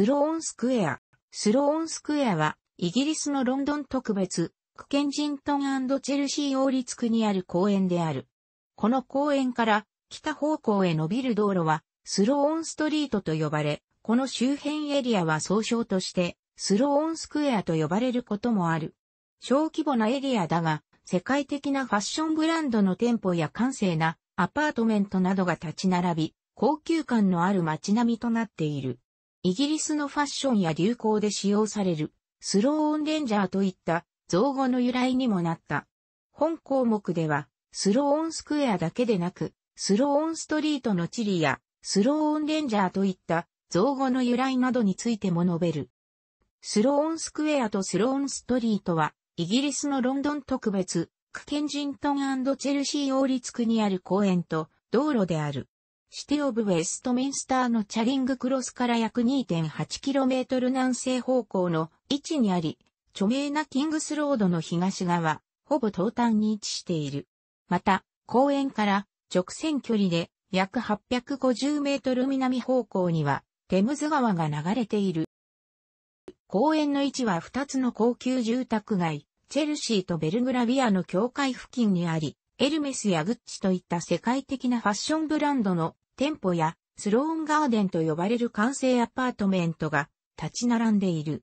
スローンスクエア。スローンスクエアは、イギリスのロンドン特別、クケンジントンチェルシー王立区にある公園である。この公園から北方向へ伸びる道路はスローンストリートと呼ばれ、この周辺エリアは総称としてスローンスクエアと呼ばれることもある。小規模なエリアだが、世界的なファッションブランドの店舗や閑静なアパートメントなどが立ち並び、高級感のある街並みとなっている。イギリスのファッションや流行で使用される、スローオンレンジャーといった造語の由来にもなった。本項目では、スローオンスクエアだけでなく、スローオンストリートの地理や、スローオンレンジャーといった造語の由来などについても述べる。スローオンスクエアとスローオンストリートは、イギリスのロンドン特別、クケンジントンチェルシー王立区にある公園と道路である。シティオブウェストミンスターのチャリングクロスから約 2.8km 南西方向の位置にあり、著名なキングスロードの東側、ほぼ東端に位置している。また、公園から直線距離で約850メートル南方向には、テムズ川が流れている。公園の位置は2つの高級住宅街、チェルシーとベルグラビアの境界付近にあり、エルメスやグッチといった世界的なファッションブランドの店舗やスローンガーデンと呼ばれる完成アパートメントが立ち並んでいる。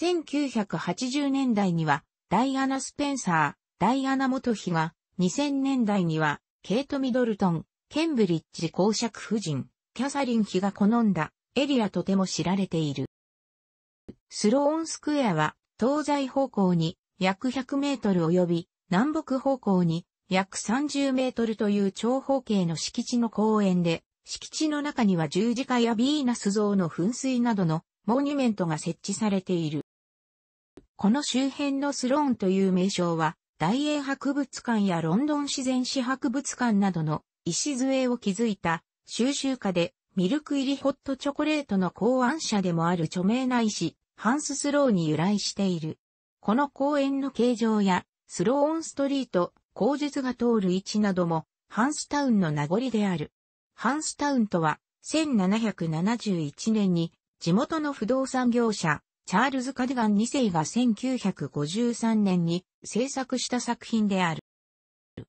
1980年代にはダイアナ・スペンサー、ダイアナ元妃が2000年代にはケイト・ミドルトン、ケンブリッジ公爵夫人、キャサリン妃が好んだエリアとても知られている。スローンスクエアは東西方向に約100メートル及び南北方向に約30メートルという長方形の敷地の公園で、敷地の中には十字架やビーナス像の噴水などのモニュメントが設置されている。この周辺のスローンという名称は、大英博物館やロンドン自然史博物館などの礎を築いた収集家でミルク入りホットチョコレートの考案者でもある著名な医師、ハンス・スローに由来している。この公園の形状やスローンストリート、口述が通る位置なども、ハンスタウンの名残である。ハンスタウンとは、1771年に、地元の不動産業者、チャールズ・カディガン2世が1953年に制作した作品である。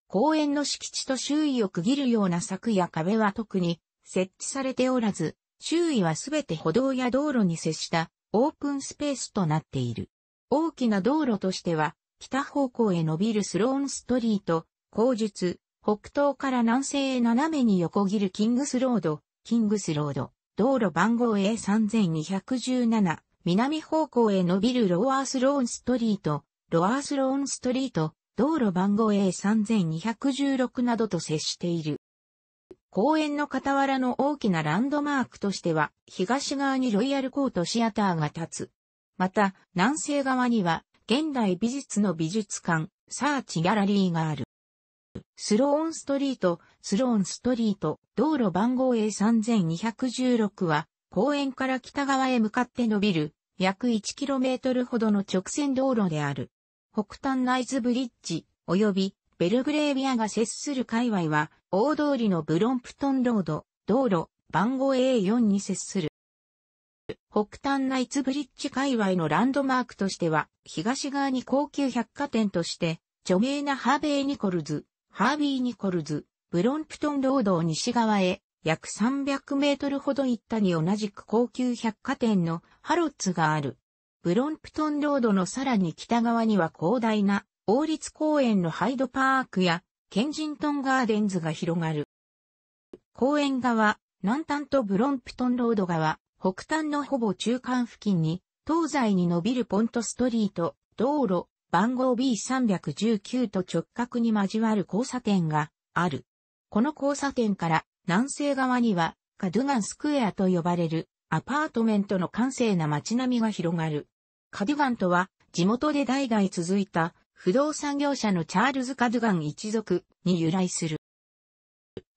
公園の敷地と周囲を区切るような柵や壁は特に設置されておらず、周囲はすべて歩道や道路に接したオープンスペースとなっている。大きな道路としては北方向へ伸びるスローンストリート、後述、北東から南西へ斜めに横切るキングスロード、キングスロード、道路番号 A3217、南方向へ伸びるロワースローンストリート、ロワースローンストリート、道路番号 A3216 などと接している。公園の傍らの大きなランドマークとしては、東側にロイヤルコートシアターが立つ。また、南西側には、現代美術の美術館、サーチギャラリーがある。スローンストリート、スローンストリート、道路番号 A3216 は、公園から北側へ向かって伸びる、約 1km ほどの直線道路である。北端ナイズブリッジ、及びベルグレービアが接する界隈は、大通りのブロンプトンロード、道路、番号 A4 に接する。北端ナイツブリッジ界隈のランドマークとしては、東側に高級百貨店として、著名なハーベイ・ニコルズ、ハービー・ニコルズ、ブロンプトンロードを西側へ、約300メートルほど行ったに同じく高級百貨店のハロッツがある。ブロンプトンロードのさらに北側には広大な王立公園のハイドパークやケンジントンガーデンズが広がる。公園側、南端とブロンプトンロード側、北端のほぼ中間付近に、東西に伸びるポントストリート、道路、番号 B319 と直角に交わる交差点がある。この交差点から南西側にはカドゥガンスクエアと呼ばれるアパートメントの閑静な街並みが広がる。カドゥガンとは地元で代々続いた不動産業者のチャールズ・カドゥガン一族に由来する。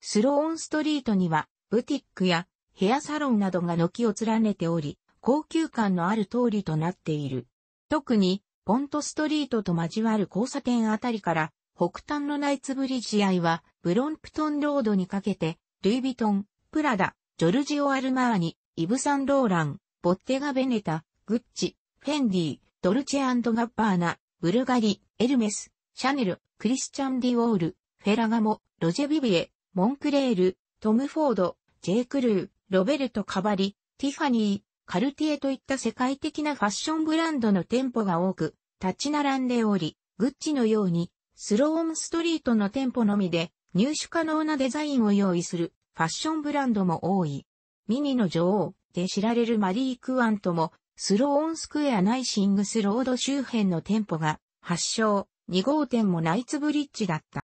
スローンストリートにはブティックやヘアサロンなどが軒を連ねており、高級感のある通りとなっている。特に、ポントストリートと交わる交差点あたりから、北端のナイツブリジ合は、ブロンプトンロードにかけて、ルイ・ヴィトン、プラダ、ジョルジオ・アルマーニ、イブ・サンローラン、ボッテガ・ベネタ、グッチ、フェンディ、ドルチェガッバーナ、ブルガリ、エルメス、シャネル、クリスチャン・ディオール、フェラガモ、ロジェ・ビビエ、モンクレール、トム・フォード、ジェイ・クルー、ロベルト・カバリ、ティファニー、カルティエといった世界的なファッションブランドの店舗が多く、立ち並んでおり、グッチのように、スローンストリートの店舗のみで入手可能なデザインを用意するファッションブランドも多い。ミニの女王で知られるマリー・クワントも、スローンスクエアナイシングスロード周辺の店舗が発祥、2号店もナイツブリッジだった。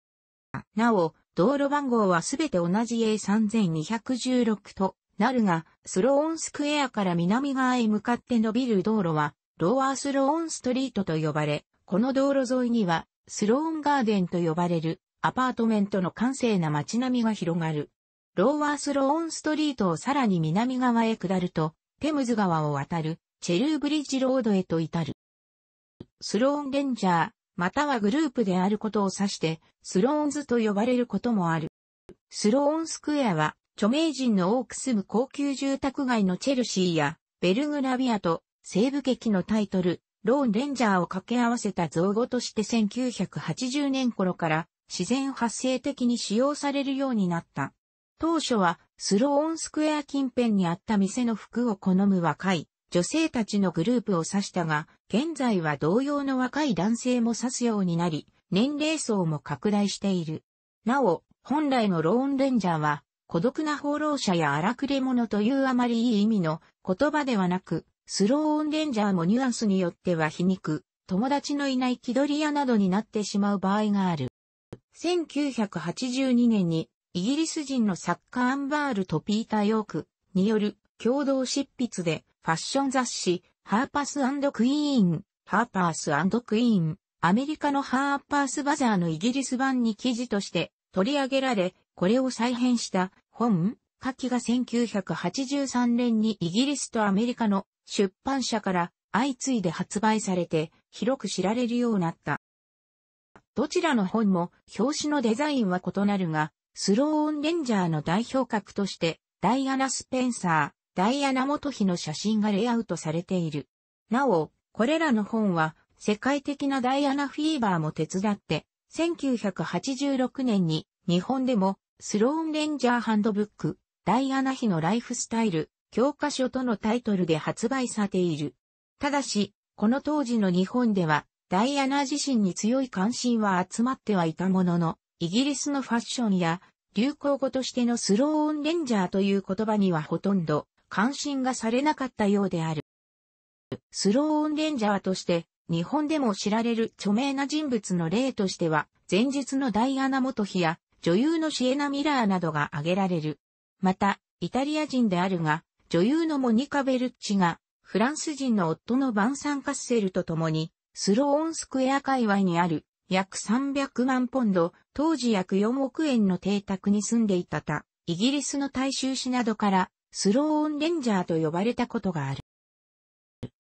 なお、道路番号はすべて同じ A3216 となるが、スローンスクエアから南側へ向かって伸びる道路は、ローアースローンストリートと呼ばれ、この道路沿いには、スローンガーデンと呼ばれる、アパートメントの閑静な街並みが広がる。ローアースローンストリートをさらに南側へ下ると、テムズ川を渡る、チェルーブリッジロードへと至る。スローンレンジャー、またはグループであることを指して、スローンズと呼ばれることもある。スローンスクエアは、著名人の多く住む高級住宅街のチェルシーや、ベルグラビアと西部劇のタイトル、ローンレンジャーを掛け合わせた造語として1980年頃から自然発生的に使用されるようになった。当初はスローンスクエア近辺にあった店の服を好む若い女性たちのグループを指したが、現在は同様の若い男性も指すようになり、年齢層も拡大している。なお、本来のローンレンジャーは孤独な放浪者や荒くれ者というあまりいい意味の言葉ではなく、スローオンレンジャーもニュアンスによっては皮肉、友達のいない気取り屋などになってしまう場合がある。1982年にイギリス人のサカーアンバールとピーター・ヨークによる共同執筆でファッション雑誌ハーパスクイーン、ハーパースクイーン、アメリカのハーパースバザーのイギリス版に記事として取り上げられ、これを再編した本、夏季が1983年にイギリスとアメリカの出版社から相次いで発売されて広く知られるようになった。どちらの本も表紙のデザインは異なるが、スローオンレンジャーの代表格として、ダイアナ・スペンサー、ダイアナ元妃の写真がレイアウトされている。なお、これらの本は世界的なダイアナフィーバーも手伝って、1986年に日本でもスローンレンジャーハンドブック、ダイアナ妃のライフスタイル、教科書とのタイトルで発売されている。ただし、この当時の日本では、ダイアナ自身に強い関心は集まってはいたものの、イギリスのファッションや、流行語としてのスローンレンジャーという言葉にはほとんど関心がされなかったようである。スローンレンジャーとして、日本でも知られる著名な人物の例としては、前述のダイアナ元妃や女優のシエナ・ミラーなどが挙げられる。また、イタリア人であるが、女優のモニカ・ベルッチが、フランス人の夫のバンサン・カッセルと共に、スローオンスクエア界隈にある、約300万ポンド、当時約4億円の邸宅に住んでいたた、イギリスの大衆紙などから、スローオンレンジャーと呼ばれたことがある。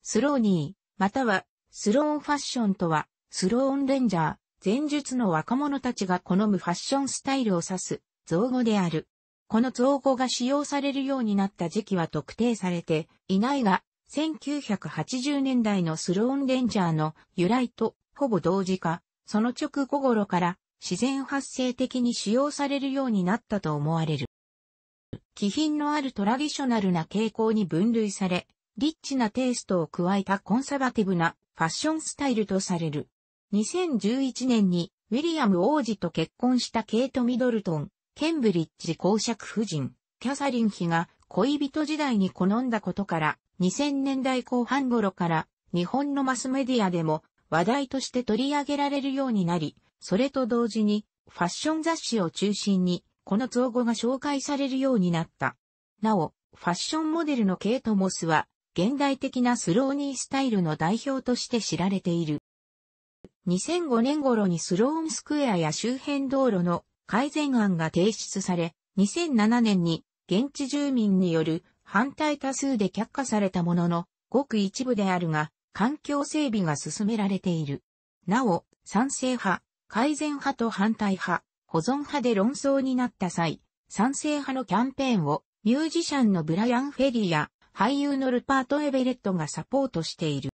スローニー、または、スローンファッションとは、スローオンレンジャー、前述の若者たちが好むファッションスタイルを指す造語である。この造語が使用されるようになった時期は特定されていないが、1980年代のスローンレンジャーの由来とほぼ同時か、その直後頃から自然発生的に使用されるようになったと思われる。気品のあるトラディショナルな傾向に分類され、リッチなテイストを加えたコンサバティブなファッションスタイルとされる。2011年にウィリアム王子と結婚したケイト・ミドルトン、ケンブリッジ公爵夫人、キャサリン妃が恋人時代に好んだことから、2000年代後半頃から日本のマスメディアでも話題として取り上げられるようになり、それと同時にファッション雑誌を中心にこの造語が紹介されるようになった。なお、ファッションモデルのケイト・モスは現代的なスローニースタイルの代表として知られている。2005年頃にスローンスクエアや周辺道路の改善案が提出され、2007年に現地住民による反対多数で却下されたものの、ごく一部であるが、環境整備が進められている。なお、賛成派、改善派と反対派、保存派で論争になった際、賛成派のキャンペーンをミュージシャンのブライアン・フェリーや俳優のルパート・エベレットがサポートしている。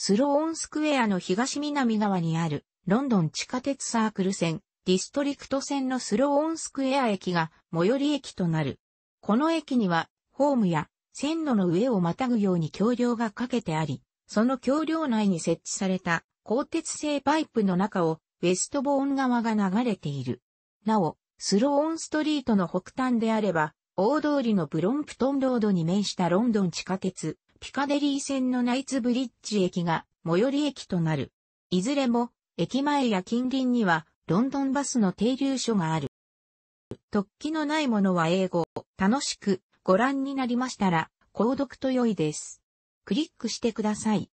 スローンスクエアの東南側にあるロンドン地下鉄サークル線、ディストリクト線のスローオンスクエア駅が最寄り駅となる。この駅にはホームや線路の上をまたぐように橋梁がかけてあり、その橋梁内に設置された鋼鉄製パイプの中をウェストボーン側が流れている。なお、スローオンストリートの北端であれば、大通りのブロンプトンロードに面したロンドン地下鉄、ピカデリー線のナイツブリッジ駅が最寄り駅となる。いずれも、駅前や近隣には、ロンドンバスの停留所がある。突起のないものは英語、楽しくご覧になりましたら、購読と良いです。クリックしてください。